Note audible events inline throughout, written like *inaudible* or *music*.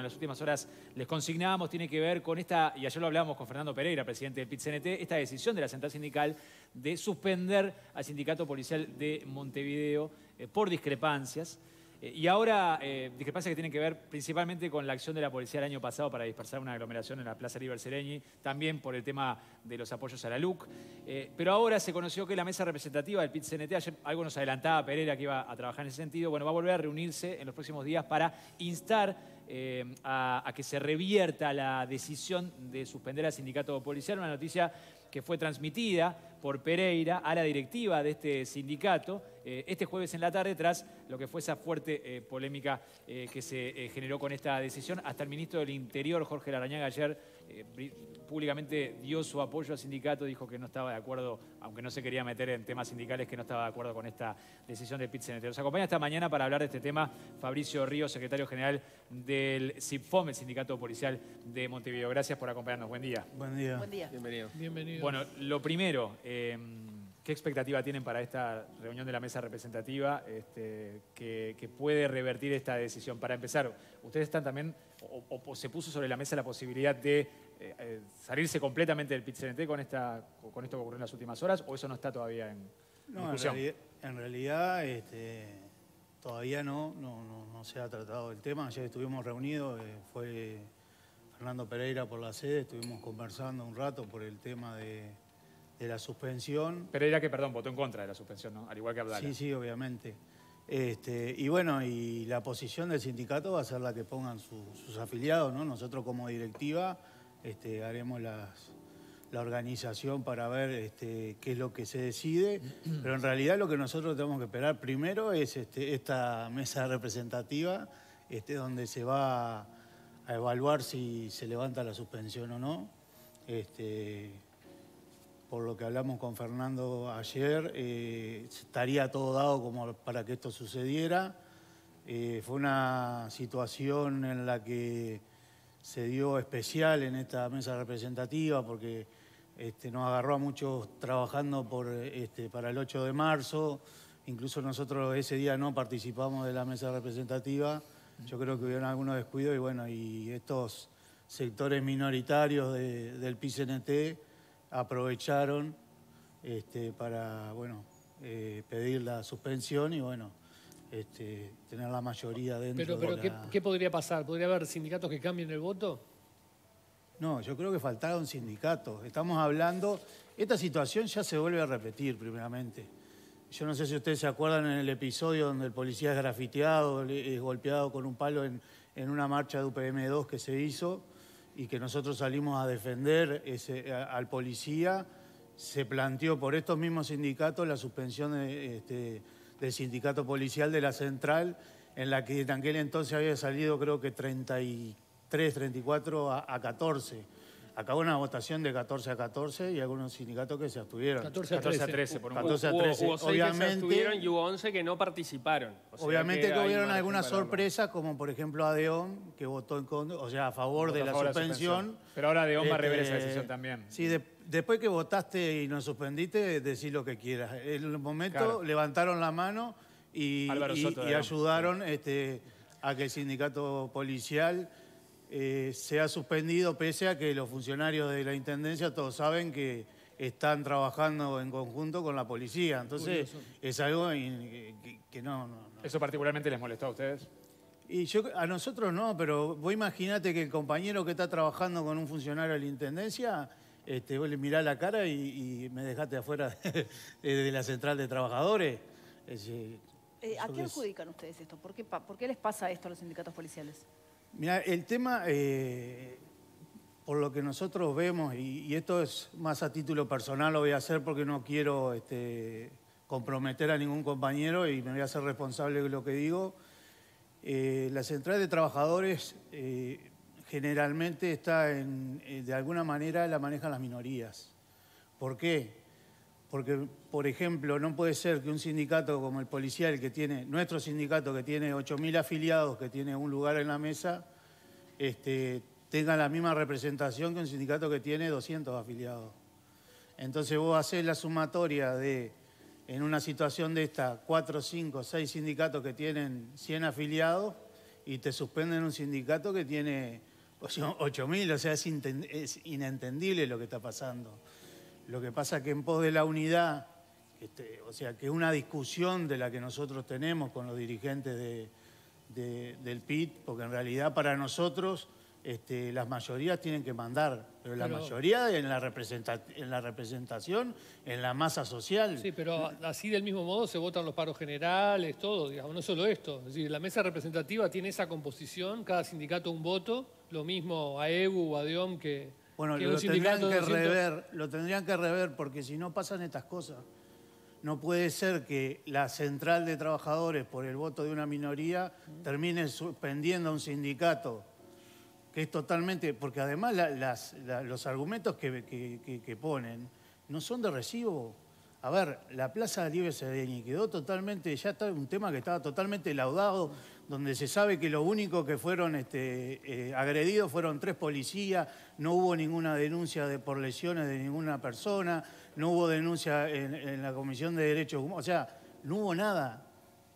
en las últimas horas les consignábamos tiene que ver con esta, y ayer lo hablábamos con Fernando Pereira, presidente del pit esta decisión de la central sindical de suspender al sindicato policial de Montevideo eh, por discrepancias. Eh, y ahora, eh, discrepancias que tienen que ver principalmente con la acción de la policía el año pasado para dispersar una aglomeración en la Plaza River Sereñi, también por el tema de los apoyos a la LUC. Eh, pero ahora se conoció que la mesa representativa del PIT-CNT, algo nos adelantaba Pereira que iba a trabajar en ese sentido, bueno, va a volver a reunirse en los próximos días para instar a, a, que se revierta la decisión de suspender al sindicato policial, una noticia que fue transmitida por Pereira a la directiva de este sindicato eh, este jueves en la tarde tras lo que fue esa fuerte eh, polémica eh, que se generó con esta decisión. Hasta el ministro del Interior, Jorge Larañaga, ayer eh, públicamente dio su apoyo al sindicato, dijo que no estaba de acuerdo, aunque no se quería meter en temas sindicales, que no estaba de acuerdo con esta decisión del pit Nos acompaña esta mañana para hablar de este tema Fabricio Río secretario general del CIPFOM, el Sindicato Policial de Montevideo. Gracias por acompañarnos. Buen día. Buen día. Bienvenido. Bueno, lo primero, em, ¿qué expectativa tienen para esta reunión de la mesa representativa este, que, puede revertir esta decisión? Para empezar, ustedes están también, o se puso sobre la mesa la posibilidad de eh, eh, salirse completamente del pit con, esta, con esto que ocurrió en las últimas horas o eso no está todavía en no, En realidad, este, todavía no no, se ha tratado el tema. Ayer estuvimos reunidos, eh, fue Fernando Pereira por la sede, estuvimos conversando un rato por el tema de, la suspensión. Pereira que, perdón, votó en contra de la suspensión, ¿no? Al igual que Abdala. Sí, sí, obviamente. Este, y bueno, y la posición del sindicato va a ser la que pongan sus afiliados, ¿no? Nosotros como directiva este, haremos la organización para ver este, qué es lo que se decide, pero en realidad lo que nosotros tenemos que esperar primero es este, esta mesa representativa, donde se va a evaluar si se levanta la suspensión o no. por lo que hablamos con Fernando ayer, eh, estaría todo dado como para que esto sucediera. Eh, fue una situación en la que se dio especial en esta mesa representativa porque este, nos agarró a muchos trabajando por, este, para el 8 de marzo. Incluso nosotros ese día no participamos de la mesa representativa. Yo creo que hubieron algunos descuidos y bueno, y estos sectores minoritarios del PCNT aprovecharon este, para bueno, eh, pedir la suspensión y bueno, este, tener la mayoría dentro pero, de ¿qué, ¿qué, podría pasar? ¿Podría haber sindicatos que cambien el voto? No, yo creo que faltaron sindicatos. Estamos hablando... Esta situación ya se vuelve a repetir, primeramente. Yo no sé si ustedes se acuerdan en el episodio donde el policía es grafiteado, es golpeado con un palo en, una marcha de UPM2 que se hizo y que nosotros salimos a defender al policía, se planteó por estos mismos sindicatos la suspensión de, este, del sindicato policial de la central, en la que en aquel entonces había salido creo que 33, 34 a, a 14. Acabó una votación de 14 a 14 y algunos sindicatos que se abstuvieron. 14 a 13. 14 a 13, por 14 a 13. obviamente, que se abstuvieron y hubo 11 que no participaron. obviamente que, que hubieron algunas sorpresas, como por ejemplo Adeón, que votó en contra, o sea, a favor de la, suspensión. Pero ahora Deón va a rever esa este, decisión también. Sí, después que votaste y nos suspendiste, decís lo que quieras. En el momento levantaron la mano y, y ayudaron este, a que el sindicato policial eh, se ha suspendido pese a que los funcionarios de la Intendencia todos saben que están trabajando en conjunto con la policía. Entonces es algo que, no, ¿Eso particularmente les molestó a ustedes? Y yo, a nosotros no, pero vos imagínate que el compañero que está trabajando con un funcionario de la Intendencia, este, vos le mirás la cara y, me dejaste afuera *laughs* de, la central de trabajadores. Eh, ¿A qué adjudican ustedes esto? ¿Por qué les pasa esto a los sindicatos policiales? Mira, el tema, eh, por lo que nosotros vemos, y, esto es más a título personal, lo voy a hacer porque no quiero este, comprometer a ningún compañero y me voy a hacer responsable de lo que digo. Eh, la central de trabajadores eh, generalmente está en, de alguna manera la manejan las minorías. ¿Por qué? Porque, por ejemplo, no puede ser que un sindicato como el policial, que tiene, nuestro sindicato que tiene 8.000 afiliados, que tiene un lugar en la mesa, este, tenga la misma representación que un sindicato que tiene 200 afiliados. Entonces vos haces la sumatoria de, en una situación de esta, 4, 5, 6 sindicatos que tienen 100 afiliados y te suspenden un sindicato que tiene 8.000, pues, o sea, es, inentendible lo que está pasando. Lo que pasa es que en pos de la unidad, este, o sea, que una discusión de la que nosotros tenemos con los dirigentes de, del PIT, porque en realidad para nosotros este, las mayorías tienen que mandar, pero la mayoría en la, en la representación, en la masa social. Sí, pero así del mismo modo se votan los paros generales, todo, digamos, no solo esto. Es decir, la mesa representativa tiene esa composición, cada sindicato un voto, lo mismo a EBU, a Deom que... Bueno, que rever, lo tendrían que rever porque si no pasan estas cosas. No puede ser que la central de trabajadores, por el voto de una minoría, termine suspendiendo a un sindicato, que es totalmente... Porque además los argumentos que, ponen no son de recibo. A ver, la Plaza de Libre se quedó totalmente, ya está un tema que estaba totalmente laudado donde se sabe que lo único que fueron este, eh, agredidos fueron tres policías, no hubo ninguna denuncia de, por lesiones de ninguna persona, no hubo denuncia en, la Comisión de Derechos Humanos, o sea, no hubo nada.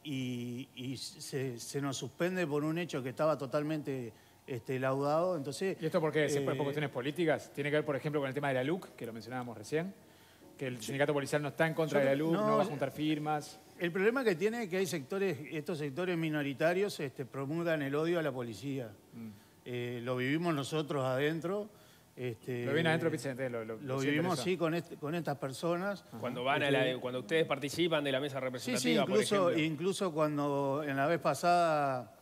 Y, se, nos suspende por un hecho que estaba totalmente este, laudado. Entonces, ¿Y esto por qué? Eh, cuestiones políticas? ¿Tiene que ver, por ejemplo, con el tema de la LUC, que lo mencionábamos recién? Que el sindicato policial no está en contra de la LUC, no va a juntar firmas. El problema que tiene es que hay sectores, estos sectores minoritarios este, promulgan el odio a la policía. Mm. Eh, lo vivimos nosotros adentro. Este, lo vivimos sí este, con, estas personas. Cuando van este, cuando ustedes participan de la mesa representativa, sí, incluso, por incluso cuando en la vez pasada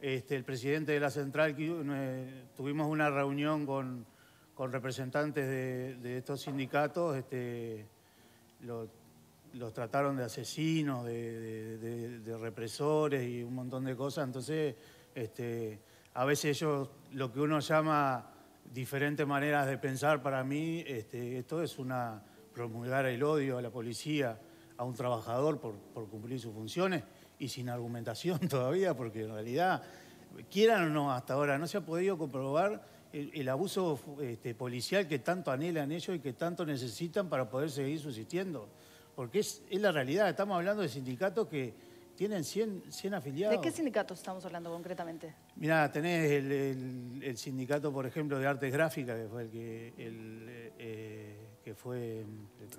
el presidente de la central eh, tuvimos una reunión con, con representantes de, estos sindicatos, este, lo, los trataron de asesinos, de, represores y un montón de cosas. Entonces, este, a veces ellos, lo que uno llama diferentes maneras de pensar para mí, este, esto es una promulgar el odio a la policía, a un trabajador por, cumplir sus funciones y sin argumentación *laughs* todavía, porque en realidad, quieran o no, hasta ahora no se ha podido comprobar el, abuso este, policial que tanto anhelan ellos y que tanto necesitan para poder seguir subsistiendo porque es, la realidad. Estamos hablando de sindicatos que tienen 100, afiliados. ¿De qué sindicatos estamos hablando concretamente? Mirá, tenés el, sindicato, por ejemplo, de artes gráficas, que fue el que, el, eh, que, fue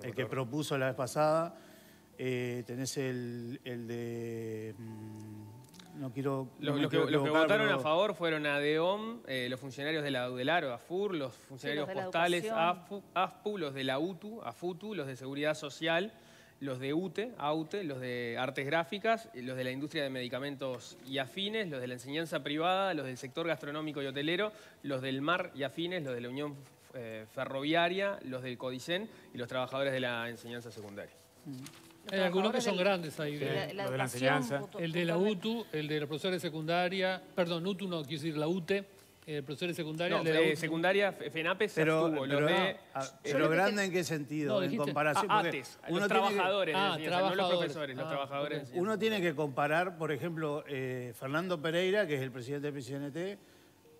el que propuso la vez pasada. Eh, tenés el, el de... Mm, no quiero... Los, que, votaron a favor fueron ADEOM, eh, los funcionarios de la UDELAR o AFUR, los funcionarios postales AFPU, los de la UTU, AFUTU, los de Seguridad Social los de UTE, AUTE, los de artes gráficas, los de la industria de medicamentos y afines, los de la enseñanza privada, los del sector gastronómico y hotelero, los del mar y afines, los de la Unión eh, Ferroviaria, los del CODICEN y los trabajadores de la enseñanza secundaria. Mm. Hay algunos que son grandes ahí. ¿eh? De, la, enseñanza. El de la UTU, e, el de los profesores de secundaria, perdón, UTU e no, quiero decir la UTE el profesores secundarios. de secundaria, FENAPES, pero, Pero, grande en qué sentido, en comparación. Ah, ah, con los trabajadores, no los profesores, ah, Uno tiene que comparar, por ejemplo, eh, Fernando Pereira, que es el presidente de PCNT,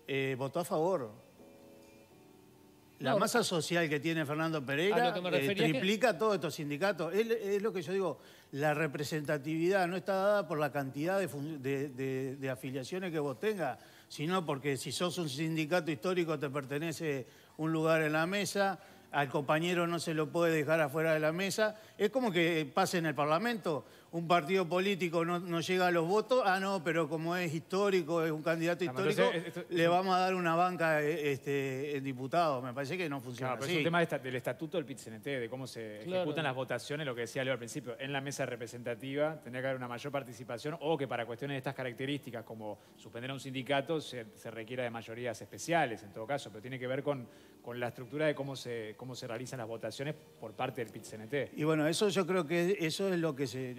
eh, votó a favor. La masa social que tiene Fernando Pereira eh, triplica todos estos sindicatos. Es, lo que yo digo, la representatividad no está dada por la cantidad de, de afiliaciones que vos tengas sino porque si sos un sindicato histórico te pertenece un lugar en la mesa, al compañero no se lo puede dejar afuera de la mesa. Es como que pase en el Parlamento un partido político no, llega a los votos, ah, no, pero como es histórico, es un candidato ah, histórico, le vamos a dar una banca eh, este, en diputado. Me parece que no funciona claro, pero es un tema del estatuto del PIT-CNT, de cómo se ejecutan las votaciones, lo que decía Leo al principio, en la mesa representativa tendría que haber una mayor participación o que para cuestiones de estas características, como suspender a un sindicato, se, requiera de mayorías especiales en todo caso, pero tiene que ver con, la estructura de cómo se, cómo se realizan las votaciones por parte del PIT-CNT. Y bueno, eso yo creo que eso es lo que se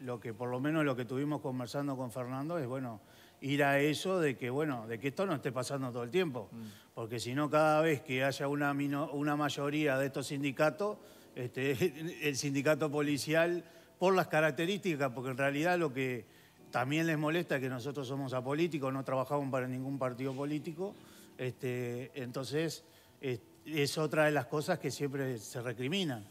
lo que por lo menos lo que tuvimos conversando con Fernando es, bueno, ir a eso de que, bueno, de que esto no esté pasando todo el tiempo. Mm. Porque si no, cada vez que haya una, una mayoría de estos sindicatos, este, *laughs* el sindicato policial, por las características, porque en realidad lo que también les molesta es que nosotros somos apolíticos, no trabajamos para ningún partido político, este, entonces es otra de las cosas que siempre se recriminan.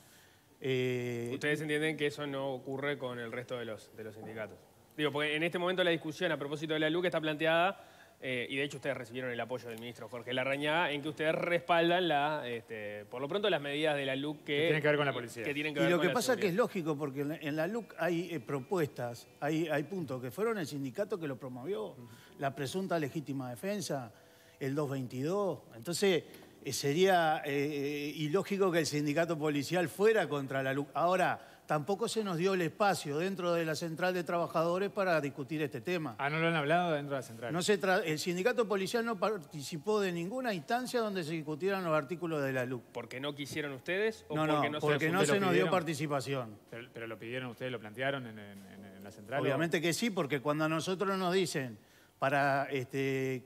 Eh, ustedes entienden que eso no ocurre con el resto de los, de los sindicatos. Digo, porque en este momento la discusión a propósito de la LUC está planteada, eh, y de hecho ustedes recibieron el apoyo del ministro Jorge Larrañá, en que ustedes respaldan, la, este, por lo pronto, las medidas de la LUC que, tienen que ver con la policía. y lo que pasa es que es lógico, porque en la LUC hay eh, propuestas, hay, hay puntos que fueron el sindicato que lo promovió, la presunta legítima defensa, el 222. Entonces eh, sería eh, ilógico que el sindicato policial fuera contra la LUC. Ahora, tampoco se nos dio el espacio dentro de la central de trabajadores para discutir este tema. Ah, no lo han hablado dentro de la central. No el sindicato policial no participó de ninguna instancia donde se discutieran los artículos de la LUC. ¿Porque no quisieron ustedes? no, porque no, porque se, no se nos dio participación. Pero, lo pidieron ustedes, lo plantearon en, la central. Obviamente que sí, porque cuando a nosotros nos dicen para este,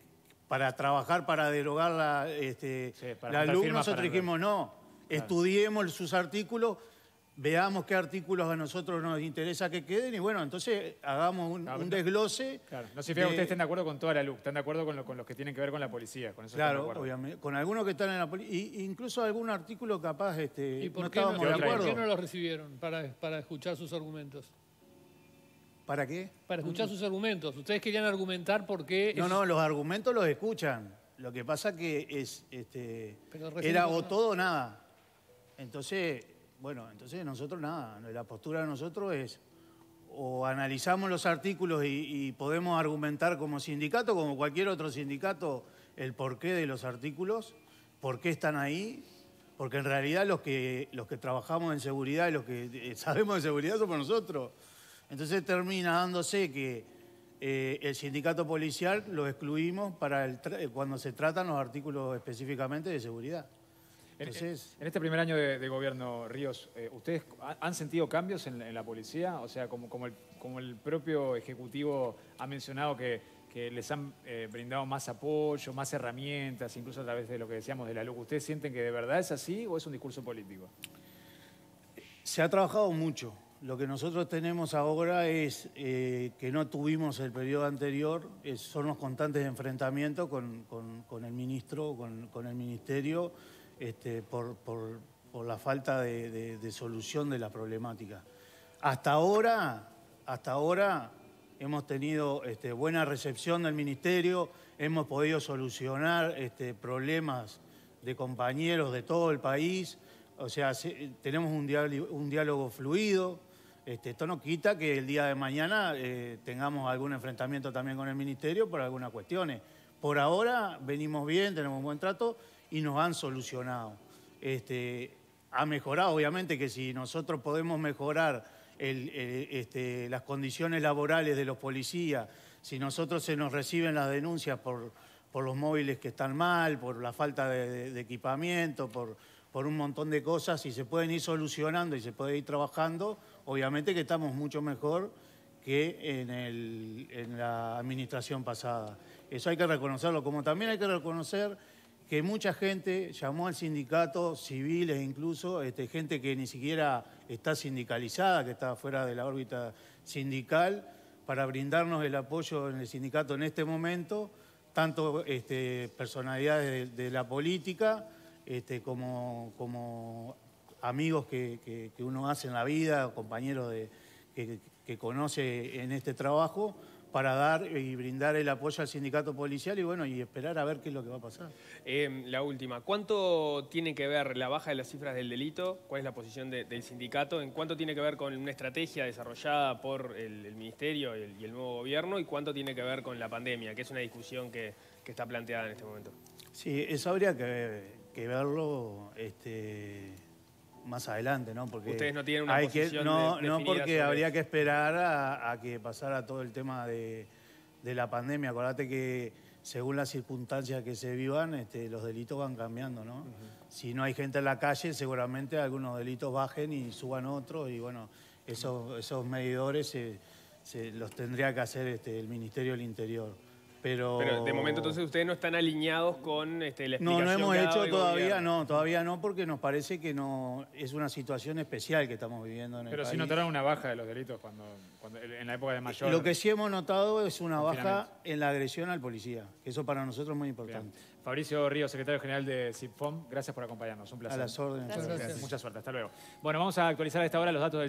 para trabajar, para derogar la, este, la luz, nosotros dijimos no, estudiemos sus artículos, veamos qué artículos a nosotros nos interesa que queden y bueno, entonces hagamos un, desglose. No sé si ustedes estén de acuerdo con toda la luz, están de acuerdo con, los que tienen que ver con la policía, con eso Claro, obviamente, con algunos que están en la policía, incluso algún artículo capaz este, ¿Y no estábamos de acuerdo. ¿Por qué no los recibieron para, para escuchar sus argumentos? ¿Para qué? Para escuchar sus argumentos. Ustedes querían argumentar por qué... No, no, los argumentos los escuchan. Lo que pasa que es, este, era o todo o nada. Entonces, bueno, entonces nosotros nada. La postura de nosotros es o analizamos los artículos y, podemos argumentar como sindicato, como cualquier otro sindicato, el porqué de los artículos, por qué están ahí, porque en realidad los que, los que trabajamos en seguridad y los que eh, sabemos de seguridad somos nosotros. Entonces termina dándose que eh, el sindicato policial lo excluimos para eh, cuando se tratan los artículos específicamente de seguridad. En, este primer año de, gobierno, Ríos, eh, ¿ustedes han sentido cambios en, la policía? O sea, como, el, propio Ejecutivo ha mencionado que les han brindado más apoyo, más herramientas, incluso a través de lo que decíamos de la luz. ¿Ustedes sienten que de verdad es así o es un discurso político? Se ha trabajado mucho. Lo que nosotros tenemos ahora es eh, que no tuvimos el periodo anterior, son los constantes enfrentamientos con, con, el ministro, con, el ministerio, este, por, la falta de, solución de la problemática. Hasta ahora, hasta ahora hemos tenido este, buena recepción del ministerio, hemos podido solucionar este, problemas de compañeros de todo el país, o sea, tenemos un un diálogo fluido. Este, esto no quita que el día de mañana eh, tengamos algún enfrentamiento también con el Ministerio por algunas cuestiones. Por ahora venimos bien, tenemos un buen trato y nos han solucionado. Este, ha mejorado, obviamente, que si nosotros podemos mejorar este, las condiciones laborales de los policías, si nosotros se nos reciben las denuncias por, los móviles que están mal, por la falta de, equipamiento, por, por un montón de cosas, y se pueden ir solucionando y se puede ir trabajando obviamente que estamos mucho mejor que en, el, en la administración pasada. Eso hay que reconocerlo, como también hay que reconocer que mucha gente llamó al sindicato, civiles incluso, este, gente que ni siquiera está sindicalizada, que está fuera de la órbita sindical, para brindarnos el apoyo en el sindicato en este momento, tanto este, personalidades de, la política este, como, como amigos que, uno hace en la vida, compañeros que, conoce en este trabajo, para dar y brindar el apoyo al sindicato policial y bueno, y esperar a ver qué es lo que va a pasar. Eh, la última, ¿cuánto tiene que ver la baja de las cifras del delito? ¿Cuál es la posición del sindicato? ¿En cuánto tiene que ver con una estrategia desarrollada por el, Ministerio y el, nuevo gobierno? ¿Y cuánto tiene que ver con la pandemia? Que es una discusión que, está planteada en este momento. Sí, eso habría que, verlo. Este, más adelante, ¿no? Porque Ustedes no tienen una no, porque habría que esperar a, que pasara todo el tema de, la pandemia. Acordate que según las circunstancias que se vivan, este, los delitos van cambiando, ¿no? Si no hay gente en la calle, seguramente algunos delitos bajen y suban otros y bueno, esos, esos medidores se, los tendría que hacer este, el Ministerio del Interior. Pero... de momento entonces ustedes no están alineados con este, la explicación. No, no hemos hecho todavía, no, todavía no, porque nos parece que no es una situación especial que estamos viviendo en el Pero sí notaron una baja de los delitos cuando, en la época de mayor. Lo que sí hemos notado es una baja en la agresión al policía. que Eso para nosotros es muy importante. Fabricio Río, secretario general de CIPFOM, gracias por acompañarnos. Un placer. A las órdenes. Gracias. Mucha suerte. Hasta luego. Bueno, vamos a actualizar a esta hora los datos del.